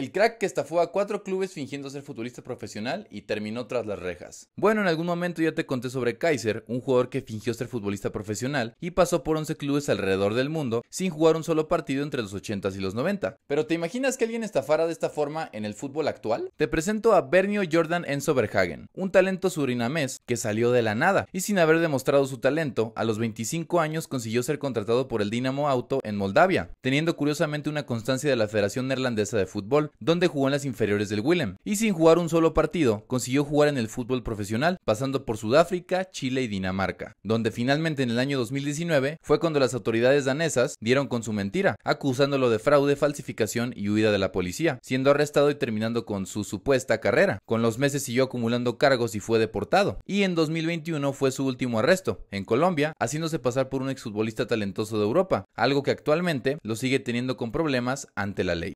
El crack que estafó a cuatro clubes fingiendo ser futbolista profesional y terminó tras las rejas. Bueno, en algún momento ya te conté sobre Kaiser, un jugador que fingió ser futbolista profesional y pasó por 11 clubes alrededor del mundo sin jugar un solo partido entre los 80s y los 90. Pero ¿te imaginas que alguien estafara de esta forma en el fútbol actual? Te presento a Bernio Jordan Enzo un talento surinamés que salió de la nada y sin haber demostrado su talento, a los 25 años consiguió ser contratado por el Dinamo Auto en Moldavia, teniendo curiosamente una constancia de la Federación Neerlandesa de Fútbol donde jugó en las inferiores del Willem, y sin jugar un solo partido, consiguió jugar en el fútbol profesional, pasando por Sudáfrica, Chile y Dinamarca, donde finalmente en el año 2019 fue cuando las autoridades danesas dieron con su mentira, acusándolo de fraude, falsificación y huida de la policía, siendo arrestado y terminando con su supuesta carrera. Con los meses siguió acumulando cargos y fue deportado, y en 2021 fue su último arresto, en Colombia, haciéndose pasar por un exfutbolista talentoso de Europa, algo que actualmente lo sigue teniendo con problemas ante la ley.